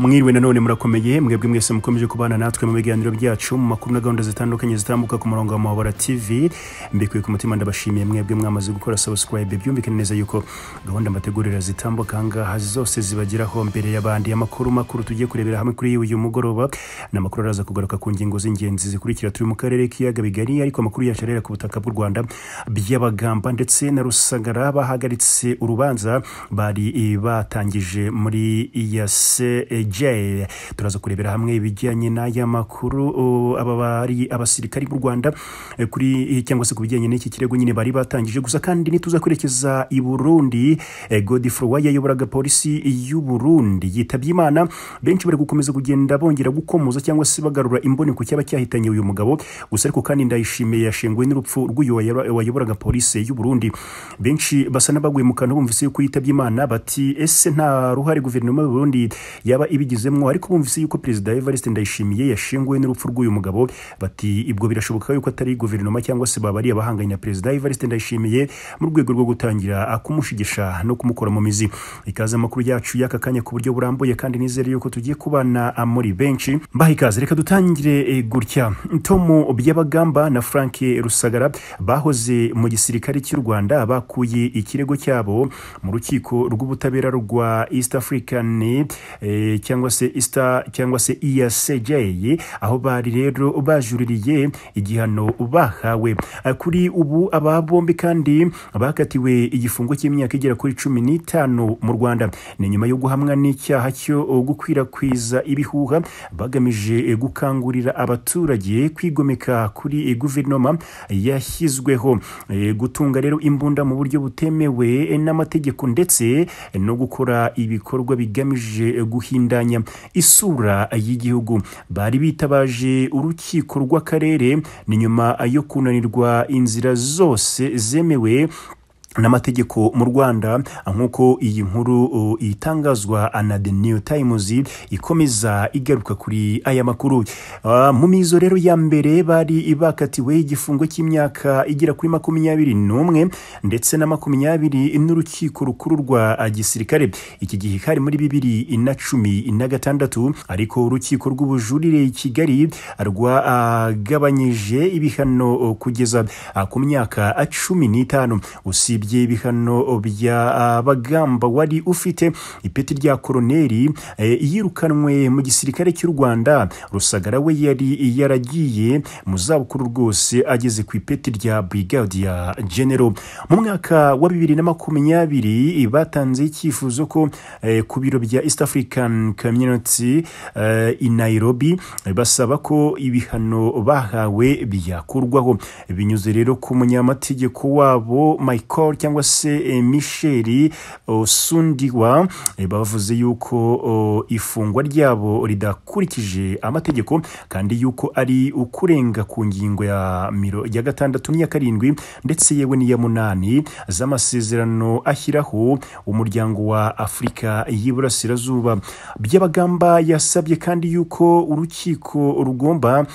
mwiriwe nanone murakomeye mwebwe mwese mukomeje kubana natwe mu biganiro byacu mu makuru na gahunda zitandukanye zitambuka ku murongo wa muhabara tv mbikwiye ku mutima ndabashimiye mwebwe mwamaze gukora subscribe byumvikane neza yuko gahunda mbategurira zitambuka ahangaha zose zibageraho mbere y'abandi amakuru makuru tugiye kurebera hamwe kuri uyu mugoroba ni amakuru araza kugaruka ku ngingo z'ingenzi zikurikira turi mu karere k'ibiyaga bigari ariko amakuru yacu ku butaka bw'u rwanda by'abagamba ndetse na rusagara bahagaritse urubanza bari batangije muri iya se j turaza kurebera hamwe ibijyanye n'aya makuru aba bari abasirikari b'u rwanda eh, kuri eh, cyangwa se ku bijyanye n'iki kirego nyine bari batangije gusa kandi nituza kwerekeza i burundi eh, godifro yayoboraga polisi y'u burundi yitabye imana benshi bari gukomeza kugenda bongera gukomoza cyangwa se bagarura imboni ku cyaba cyahitanye uyu mugabo gusa ariko kandi ndayishimiye yashenguwe n'urupfu rw'uyu wayoboraga polisi y'u burundi benshi basa n'abaguye mu kantu bumvise yuko yitabye imana bati ese nta ruhare guverinoma y'u burundi yaba bigizemo ariko bumvise yuko perezida Evariste Ndayishimiye yashinguwe n'urupfu rw'uyu mugabo bati ibwo birashoboka yuko atari guverinoma cyangwa se baba ari abahanganye na perezida Evariste Ndayishimiye mu rwego rwo gutangira kumushigisha no kumukora mu mizi ikaze amakuru yacu y'aka kanya ku buryo burambuye kandi nizere yuko tugiye kubana muri benshi mbaha ikaze reka dutangire eh, gutya Tom Byabagamba na Frank Rusagara bahoze mu gisirikare cy'u Rwanda bakuye ikirego cyabo mu rukiko rw'ubutabera rwa East African e, cyangwa se isita cyangwa se iyasegeyi aho bari rero bajuririye igihano bahawe kuri ubu aba bombi kandi bakatiwe igifungo cy'imyaka igera kuri cumi n'itanu mu rwanda ni nyuma yo guhamwa n'icyaha cyo gukwirakwiza ibihuha bagamije gukangurira abaturage kwigomeka kuri guverinoma yashyizweho e, gutunga rero imbunda mu buryo butemewe n'amategeko ndetse no gukora ibikorwa bigamije guhinda gutunganya isura y'igihugu bari bitabaje urukiko rw'akarere ni nyuma yo kunanirwa inzira zose zemewe n'amategeko mu rwanda nk'uko iyi nkuru itangazwa na the new times ikomeza igaruka kuri aya makuru mu mizo rero ya mbere bari bakatiwe igifungo cy'imyaka igera kuri makumyabiri n'umwe ndetse na makumyabiri n'urukiko rukuru rwa gisirikare iki gihe kari muri bibiri na cumi na gatandatu ariko urukiko rw'ubujurire i kigali rwagabanyije ibihano kugeza ku myaka cumi n'itanu usibye ibihano bya ah, bagamba wari ufite ipeti rya koroneri eh, yirukanwe mu gisirikare cy'u rwanda rusagara we yari yaragiye mu zabukuru rwose ageze ku ipeti rya brigadier general mu mwaka wa bibiri na makumyabiri batanze icyifuzo ko eh, ku biro bya east african community eh, i nairobi basaba ko ibihano bahawe byakurwaho binyuze rero ku munyamategeko wabo michael Paul cyangwa se eh, Michel eh, Sundiwa eh, bavuze yuko ifungwa ryabo ridakurikije amategeko kandi yuko ari ukurenga ku ngingo ya miro ya gatandatu n'iya karindwi ndetse yewe n'iya munani z'amasezerano ashyiraho umuryango wa afurika y'iburasirazuba byabagamba yasabye kandi yuko urukiko rugomba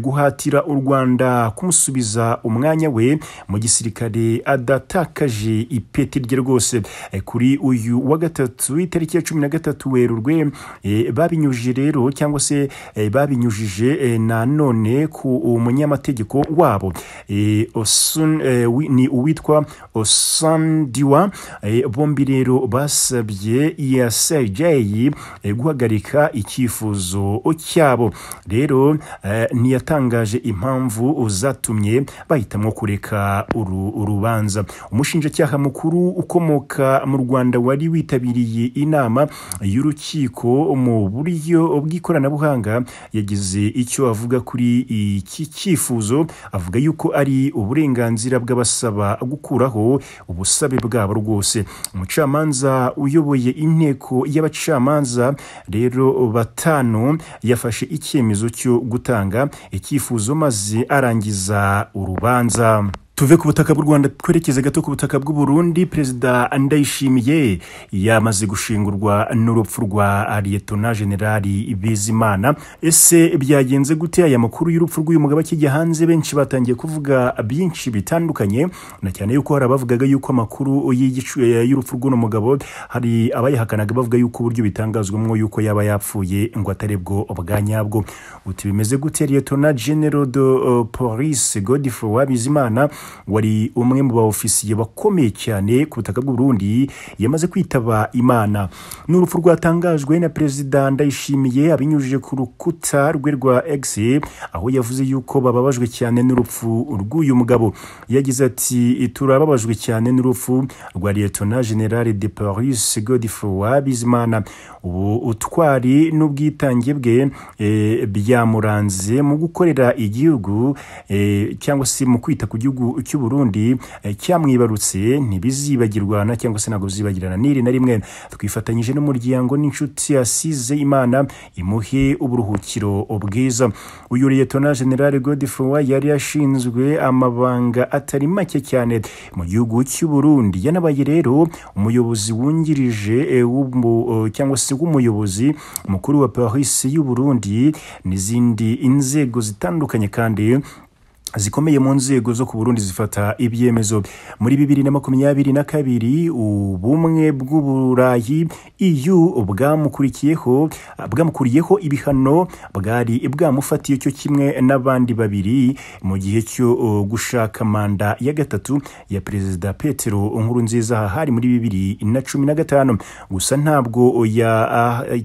guhatira u rwanda kumusubiza umwanya we mu gisirikare adatakaje yatakaje ipeti rye rwose eh, kuri uyu wa gatatu itariki ya cumi na gatatu werurwe eh, babinyujije rero cyangwa se eh, babinyujije none ku munyamategeko wabo ni uwitwa osandiwa bombi rero basabye iyasajayi e guhagarika icyifuzo cyabo rero ntiyatangaje impamvu zatumye bahitamo kureka urubanza umushinjacyaha mukuru ukomoka mu rwanda wari witabiriye inama y'urukiko mu buryo bw'ikoranabuhanga yagize icyo avuga kuri iki cyifuzo avuga yuko ari uburenganzira bw'abasaba gukuraho ubusabe bwabo rwose umucamanza uyoboye inteko y'abacamanza rero batanu yafashe icyemezo cyo gutanga icyifuzo maze arangiza urubanza tuve ku butaka bw'u rwanda twerekeze gato ku butaka bw'u burundi perezida ndayishimiye yamaze gushingurwa n'urupfu rwa liyetona generali bizimana ese byagenze gute aya makuru y'urupfu rw'uyu mugabo akijya hanze benshi batangiye kuvuga byinshi bitandukanye na cyane yuko hari abavugaga yuko amakuru eh, y'urupfu rw'uno mugabo hari abayihakanaga bavuga yuko uburyo bitangazwamo yuko yaba yapfuye ngo atarebwo bwa nyabwo uti bimeze gute liyetona general de eh, polisi wa Bizimana wari umwe mu baofisiye bakomeye cyane ku butaka bw'u Burundi yamaze kwitaba imana ni urupfu rwatangajwe na perezida ndayishimiye abinyujije ku rukuta rwe rwa X aho yavuze yuko bababajwe cyane n'urupfu rw'uyu mugabo yagize ati turababajwe cyane n'urupfu rwa Lieutenant General de Paris Godefroy Bizimana ubu utwari n'ubwitange bwe eh, byamuranze mu gukorera igihugu eh, cyangwa se mu kwita ku gihugu cy'u Burundi eh, cyamwibarutse ntibizibagirwa cyangwa se ntabwo bizibagirana n'iri na rimwe twifatanyije n'umuryango n'inshuti yasize imana imuhe uburuhukiro bwiza uyu liyetona general Godefroy yari yashinzwe amabanga atari make cyane mu gihugu cy'u Burundi yanabaye rero umuyobozi wungirije eh, eh, cyangwa se w'umuyobozi mukuru wa polisi y'u Burundi n'izindi inzego zitandukanye kandi zikomeye mu nzego zo ku Burundi zifata ibyemezo muri bibiri na makumyabiri na kabiri ubumwe bw'uburayi EU bwamukurikiyeho bwamukuriyeho ibihano bwari bwamufatiye cyo kimwe n'abandi babiri mu gihe cyo gushaka manda ya gatatu ya perezida Petero nkuru aha hari muri bibiri na cumi na gatanu gusa ntabwo ya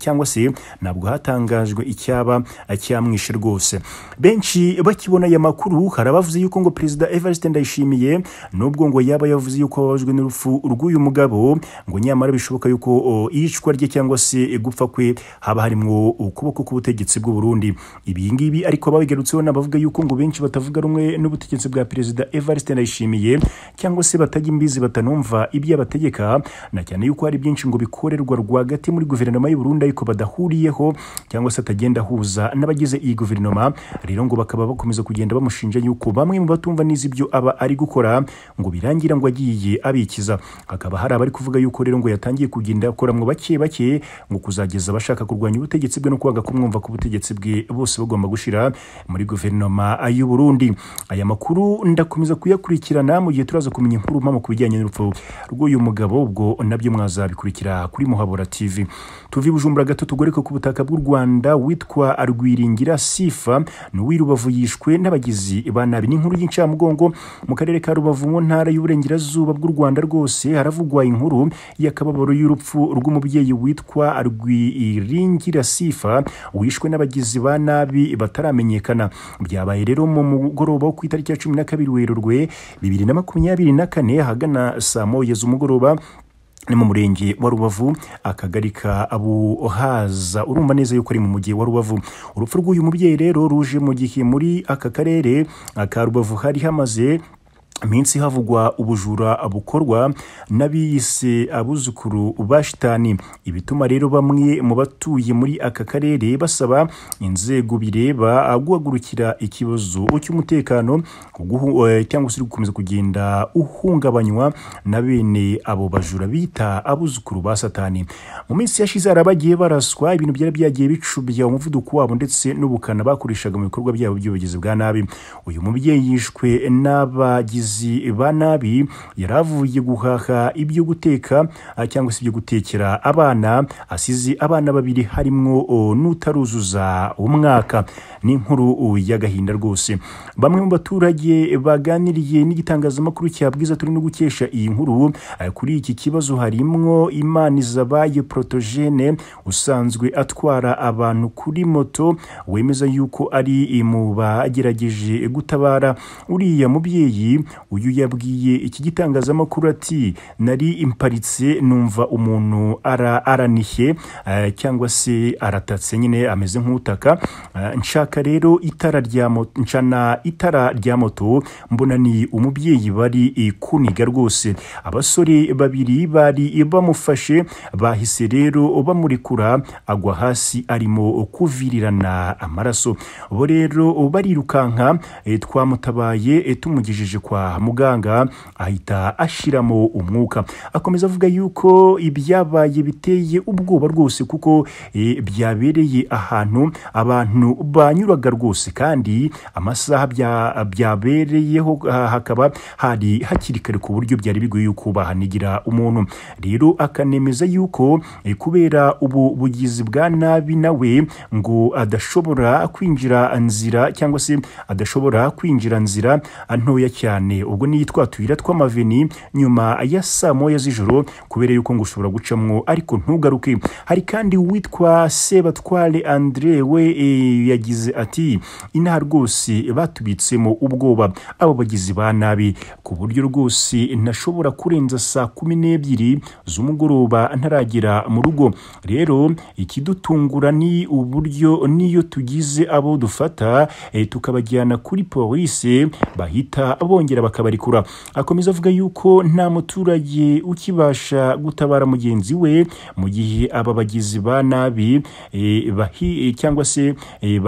cyangwa se ntabwo hatangajwe icyaba cyamwishe rwose benshi bakibona aya makuru y'umukara bavuze yuko ngo perezida Evariste Ndayishimiye nubwo ngo yaba yavuze yuko ababajwe n'urupfu rw'uyu mugabo ngo nyamara bishoboka yuko iyicwa rye cyangwa se gupfa kwe haba harimo ukuboko k'ubutegetsi bw'u Burundi ibi ngibi ariko babigarutseho n'abavuga yuko ngo benshi batavuga rumwe n'ubutegetsi bwa perezida Evariste Ndayishimiye cyangwa se batajya imbizi batanumva ibyo abategeka na cyane yuko hari byinshi ngo bikorerwa rwagati muri guverinoma y'u Burundi ariko badahuriyeho cyangwa se atagenda ahuza n'abagize iyi guverinoma rero ngo bakaba bakomeza kugenda bamushinja yuko bamwe mu batumva n'iz'ibyo aba ari gukora ngo birangira ngo agiye abikiza hakaba hari abari kuvuga yuko rero ngo yatangiye kugenda akora akoramwa bake bake ngo kuzageza abashaka kurwanya ubutegetsi bwe no kwanga kumwumva ku butegetsi bwe bose bagomba gushyira muri guverinoma y'u Burundi aya makuru ndakomeza kuyakurikirana mu gihe turaza kumenya inkuru mpamo ku bijyanye n'urupfu rw'uyu mugabo ubwo nabyo mwazabikurikira kuri Muhabura TV tuve bujumbura gato tugoreka ku butaka bw'u rwanda witwa arwiringira sifa n'uw'i rubavu yishwe n'abagizi ba nabi n'inkuru y'incamugongo mu karere ka rubavu mu ntara y'uburengerazuba bw'u rwanda rwose haravugwa inkuru y'akababaro y'urupfu rw'umubyeyi witwa arwiringira sifa wishwe n'abagizi ba nabi bataramenyekana byabaye rero mu mugoroba wo ku itariki ya cumi na kabiri werurwe bibiri na makumyabiri na kane ahagana saa moya z'umugoroba ni mu murenge wa rubavu akagari ka abuhaza urumva neza yuko ari mu mujyi wa rubavu urupfu rw'uyu mubyeyi rero ruje mu gihe muri aka karere ka rubavu hari hamaze iminsi havugwa ubujura bukorwa n'abiyise abuzukuru ba shitani ibituma rero bamwe mu batuye muri aka karere basaba inzego bireba guhagurukira ikibazo cy'umutekano eh, cyangwa se gukomeza kugenda uhungabanywa na bene abo bajura bita abuzukuru ba satani mu minsi yashize hari abagiye baraswa ibintu byari byagiye bicubya umuvuduko wabo ndetse n'ubukana bakoreshaga mu bikorwa byabo by'ubugizi bwa nabi uyu mubyeyi yishwe n'abagize abacuruzi ba nabi yari avuye guhaha ibyo guteka ah, cyangwa se ibyo gutekera abana asize abana babiri harimo oh, n'utaruzuza umwaka n’inkuru oh, y'agahinda rwose bamwe mu baturage baganiriye n'igitangazamakuru cya bwiza turi no gukesha iyi nkuru ah, kuri iki kibazo harimo imana izabaye porotogene usanzwe atwara abantu kuri moto wemeza yuko ari mu bagerageje gutabara uriya mubyeyi uyu yabwiye iki gitangazamakuru ati nari imparitse numva umuntu araniye eh, cyangwa se aratatse nyine ameze nk'utaka eh, nshaka rero itara rya moto ncana itara rya moto mbona ni umubyeyi bari kuniga rwose abasore babiri bari bamufashe bahise rero bamurekura agwa hasi arimo kuvirirana amaraso bo rero barirukanka eh, twamutabaye tumugejeje kwa muganga ahita ashiramo umwuka akomeza avuga yuko ibyabaye biteye ubwoba rwose kuko e, byabereye ahantu abantu banyuraga rwose kandi amasaha byabereyeho hakaba hari hakiri kare ku buryo byari bigoye yuko bahanigira umuntu rero akanemeza yuko e, kubera ubu bugizi bwa nabi nawe ngo adashobora kwinjira nzira cyangwa se adashobora kwinjira nzira ntoya cyane ubwo niyo twa tuyira tw'amaveni nyuma ya saa moya z'ijoro kubera yuko ngo ushobora gucamwo ariko ntugaruke hari kandi uwitwa sebatware andire we e, yagize ati inaha rwose batubitsemo ubwoba abo bagizi ba nabi ku buryo rwose ntashobora kurenza saa kumi n'ebyiri z'umugoroba ntaragera mu rugo rero ikidutungura ni uburyo niyo tugize abo dufata e, tukabajyana kuri polisi bahita bongera bakabarekura akomeza avuga yuko nta muturage ukibasha gutabara mugenzi we mu gihe aba bagizi ba nabi e, e, cyangwa se e,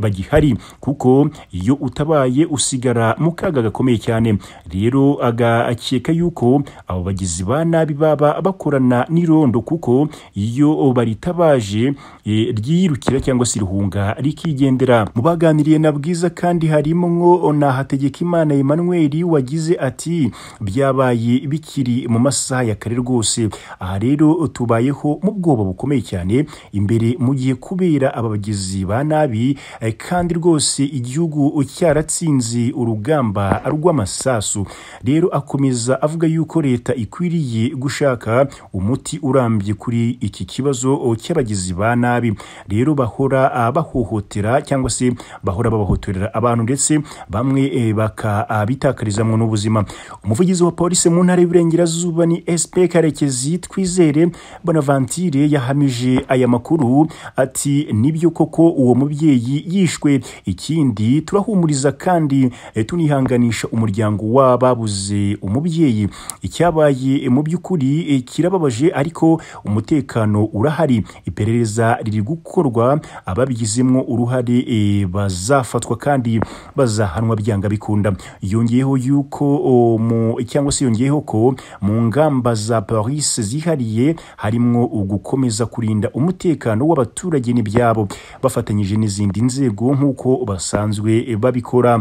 bagihari kuko iyo utabaye usigara mu kaga gakomeye cyane rero agakeka yuko abo bagizi ba nabi baba bakorana n'irondo kuko iyo baritabaje ryiyirukira cyangwa se irihunga rikigendera mu baganiriye na bwiza kandi harimwo na hategeka imana emmanuel kabiri wagize ati byabaye bikiri mu masaha ya kare rwose aha rero tubayeho mu bwoba bukomeye cyane imbere mu gihe kubera abagizi ba nabi kandi rwose igihugu cyaratsinze urugamba rw'amasasu rero akomeza avuga yuko leta ikwiriye gushaka umuti urambye kuri iki kibazo cy'abagizi ba nabi rero bahora ah, bahohotera cyangwa se bahora babahoterera abantu ndetse bamwe eh, bakabitaka ah, gutakarizamwo n'ubuzima umuvugizi wa polisi mu ntara y'uburengerazuba ni sp karekezi twizere bonavantire yahamije aya makuru ati nibyo koko uwo mubyeyi yishwe ikindi turahumuriza kandi eh, tunihanganisha umuryango w'ababuze umubyeyi icyabaye eh, mu by'ukuri eh, kirababaje ariko umutekano urahari iperereza riri gukorwa ababigizemo uruhare bazafatwa kandi bazahanwa byanga bikunda yongeyeho noneho yuko cyangwa se yongeyeho ko mu ngamba za Paris zihariye harimo ugukomeza kurinda umutekano w'abaturage n'ibyabo bafatanyije n'izindi nzego nk'uko basanzwe babikora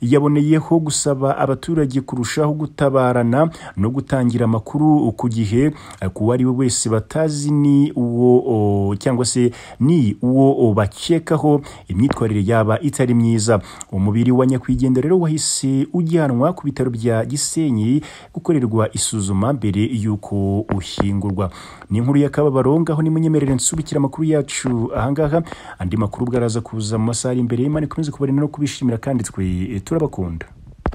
yaboneyeho gusaba abaturage kurushaho gutabarana no gutangira amakuru ku gihe ku uwo ari we wese batazi ni uwo cyangwa se ni uwo bakekaho imyitwarire yaba itari myiza umubiri wa nyakwigendera rero wahise ujyanwa ku bitaro bya gisenyi gukorerwa isuzuma mbere y'uko ushyingurwa ni inkuru y'akababaro ngaho nimunyemerere nsubikira amakuru yacu ahangaha andi makuru bwaraza araza kuza mu masaha ari imbere y'imana ikomeze kubarinda no kubishimira kandi twe turabakunda